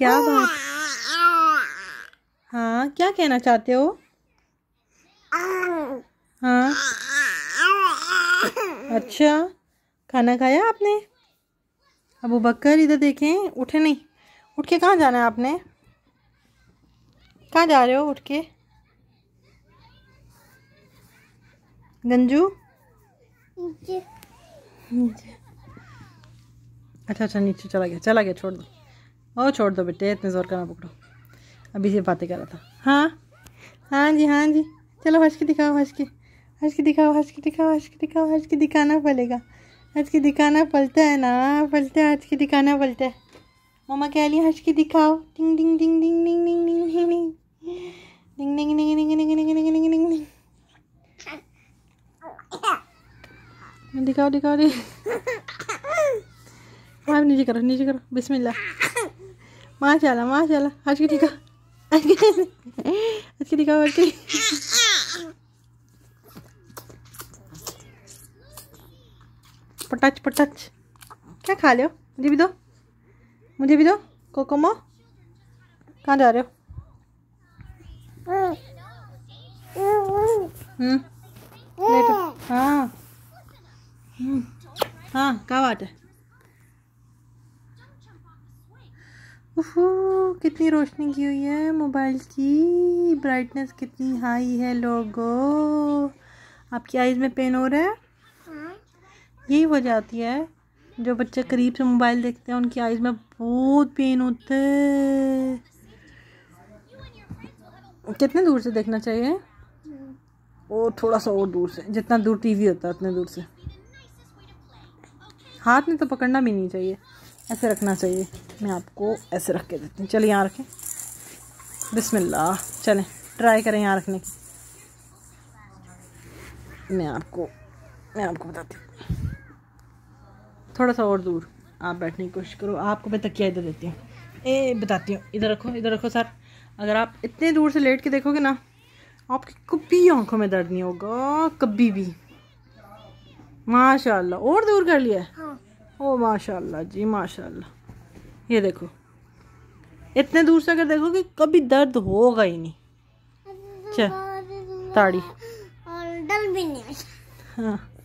क्या बात हाँ क्या कहना चाहते हो हाँ अच्छा खाना खाया आपने अबू बकर इधर देखें उठे नहीं उठ के कहाँ जाना है आपने कहाँ जा रहे हो उठ के गंजू नीचे अच्छा अच्छा नीचे चला गया चला गया छोड़ दो और छोड़ दो बेटे इतने ज़ोर का पकड़ो अभी से बातें कर रहा था हाँ हाँ जी हाँ जी चलो हंस के दिखाओ हंस के हंस के दिखाओ हंस के दिखाओ हंस के दिखाओ हंस के दिखाना पलेगा हंस के दिखाना पलता है ना पलता है हंस के दिखाना पलता है मामा कह लिया हंस के दिखाओ डिंग डिंग डिंग डिंग डिंग डिंग डिंग डिंग डिंग डिंग डिंग डिंग डिंग डिंग डिंग डिंग डिंग डिंग डिंग दिखाओ दिखाओ डिंग डिंग नीचे करो नीचे करो डिंग माशाल्लाह माशाल्लाह आज की दिखा आज की आज दिखा आज की पटाच पटाच क्या खा लो मुझे भी दो मुझे भी दो कोकोमो कहाँ जा रहे हो हम्म। तो- हाँ हम्म। हाँ क्या बात है कितनी रोशनी की हुई है मोबाइल की ब्राइटनेस कितनी हाई है लोगो आपकी आइज़ में पेन हो रहा है हाँ। यही वजह आती है जो बच्चे करीब से मोबाइल देखते हैं उनकी आइज़ में बहुत पेन होते कितने दूर से देखना चाहिए और हाँ। थोड़ा सा और दूर से जितना दूर टीवी होता है उतने दूर से हाथ में तो पकड़ना भी नहीं चाहिए ऐसे रखना चाहिए मैं आपको ऐसे रख के देती हूँ चलिए यहाँ रखें बिस्मिल्लाह चलें ट्राई करें यहाँ रखने की मैं आपको मैं आपको बताती हूँ थोड़ा सा और दूर आप बैठने की कोशिश करो आपको मैं तकिया इधर देती हूँ ए बताती हूँ इधर रखो इधर रखो सर अगर आप इतने दूर से लेट के देखोगे ना आपकी कभी आंखों में दर्द नहीं होगा कभी भी माशाल्लाह और दूर कर लिया है ओ माशाल्लाह जी माशाल्लाह ये देखो इतने दूर से अगर देखो कि कभी दर्द होगा ही नहीं चल ताड़ी और डल भी नहीं हाँ